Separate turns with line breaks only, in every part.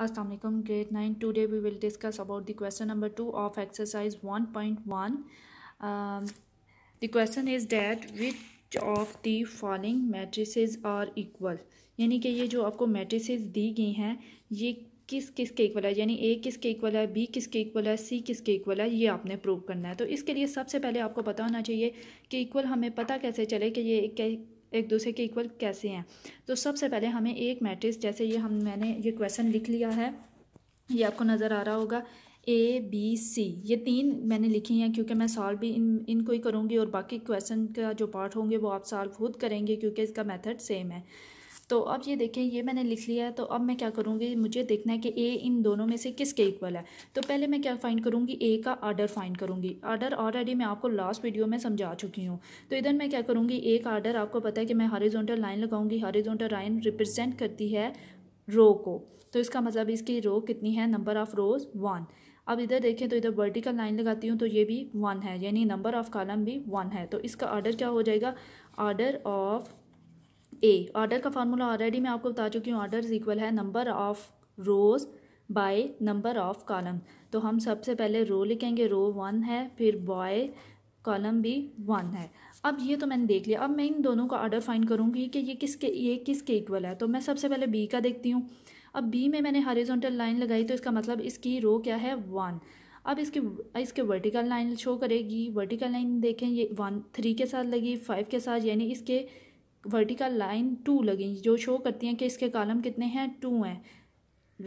Aslam great nine today we will discuss about the question number two of exercise one point one the question is that which of the following matrix are equal यानी कि ये जो आपको matrix दी गई हैं ये किस किस के इक्वल है यानी ए किस के इक्वल है बी किस के इक्वल है सी किस के इक्वल है ये आपने प्रूव करना है तो इसके लिए सबसे पहले आपको पता होना चाहिए कि इक्वल हमें पता कैसे चले कि ये एक दूसरे के इक्वल कैसे हैं तो सबसे पहले हमें एक मैट्रिक्स जैसे ये हम मैंने ये क्वेश्चन लिख लिया है ये आपको नज़र आ रहा होगा ए बी सी ये तीन मैंने लिखी हैं क्योंकि मैं सॉल्व भी इन इनको ही करूँगी और बाकी क्वेश्चन का जो पार्ट होंगे वो आप सॉल्व खुद करेंगे क्योंकि इसका मेथड सेम है तो अब ये देखें ये मैंने लिख लिया है तो अब मैं क्या करूँगी मुझे देखना है कि ए इन दोनों में से किसके इक्वल है तो पहले मैं क्या फाइंड करूँगी ए का आर्डर फाइंड करूँगी आर्डर ऑलरेडी मैं आपको लास्ट वीडियो में समझा चुकी हूँ तो इधर मैं क्या करूँगी ए का आर्डर आपको पता है कि मैं हॉरिजॉन्टल लाइन लगाऊंगी हॉरिजॉन्टल लाइन रिप्रेजेंट करती है रो को तो इसका मतलब इसकी रो कितनी है नंबर ऑफ़ रोज़ वन अब इधर देखें तो इधर वर्टिकल लाइन लगाती हूँ तो ये भी वन है यानी नंबर ऑफ़ कॉलम भी वन है तो इसका आर्डर क्या हो जाएगा आर्डर ऑफ़ ए ऑर्डर का फार्मूला ऑलरेडी मैं आपको बता चुकी हूँ ऑर्डर इक्वल है number of rows by number of column तो हम सबसे पहले रो लिखेंगे रो वन है फिर बॉय कॉलम भी वन है अब ये तो मैंने देख लिया अब मैं इन दोनों का ऑर्डर फाइन करूँगी कि ये किसके ये किसके इक्वल है तो मैं सबसे पहले बी का देखती हूँ अब बी में मैंने हॉरिजॉन्टल लाइन लगाई तो इसका मतलब इसकी रो क्या है वन अब इसके इसके वर्टिकल लाइन शो करेगी वर्टिकल लाइन देखें ये वन थ्री के साथ लगी फाइव के साथ यानी इसके वर्टिकल लाइन टू लगे जो शो करती हैं कि इसके कॉलम कितने हैं टू हैं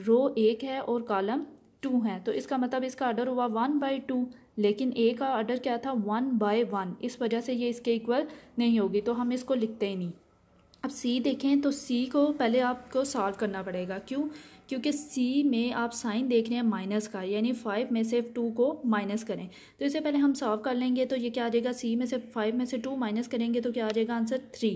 रो एक है और कॉलम टू हैं तो इसका मतलब इसका आर्डर हुआ वन बाई टू लेकिन ए का आर्डर क्या था वन बाय वन इस वजह से ये इसके इक्वल नहीं होगी तो हम इसको लिखते ही नहीं अब सी देखें तो सी को पहले आपको सॉल्व करना पड़ेगा क्यों क्योंकि सी में आप साइन देख रहे हैं माइनस का यानी फाइव में से टू को माइनस करें तो इससे पहले हम सॉल्व कर लेंगे तो ये क्या आ जाएगा सी में से फाइव में से टू माइनस करेंगे तो क्या आ जाएगा आंसर थ्री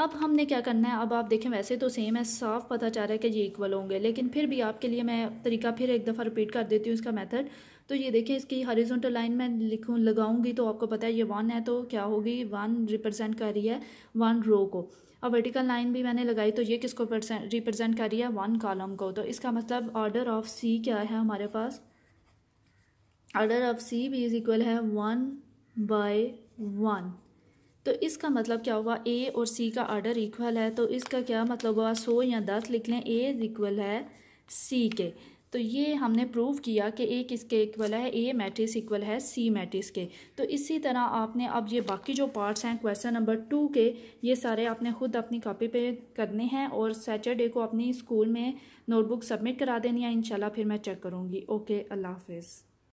अब हमने क्या करना है अब आप देखें वैसे तो सेम है साफ पता चल रहा है कि ये इक्वल होंगे लेकिन फिर भी आपके लिए मैं तरीका फिर एक दफ़ा रिपीट कर देती हूँ इसका मेथड तो ये देखें इसकी हॉरिजॉन्टल लाइन मैं लिखूँ लगाऊंगी तो आपको पता है ये वन है तो क्या होगी वन रिप्रेजेंट कर रही है वन रो को और वर्टिकल लाइन भी मैंने लगाई तो ये किसको रिप्रेजेंट कर रही है वन कॉलम को तो इसका मतलब ऑर्डर ऑफ सी क्या है हमारे पास ऑर्डर ऑफ सी भी इज इक्वल है वन बाय वन तो इसका मतलब क्या हुआ ए और सी का आर्डर इक्वल है तो इसका क्या मतलब हुआ सौ या दस लिख लें ए इक्वल है सी के तो ये हमने प्रूव किया कि ए किसके इक्वल है ए मैट्रिक्स इक्वल है सी मैट्रिक्स के तो इसी तरह आपने अब ये बाकी जो पार्ट्स हैं क्वेश्चन नंबर टू के ये सारे आपने खुद अपनी कॉपी पे करने हैं और सैटरडे को अपनी स्कूल में नोटबुक सबमिट करा देनी है इंशाल्लाह फिर मैं चेक करूँगी ओके अल्लाह हाफिज़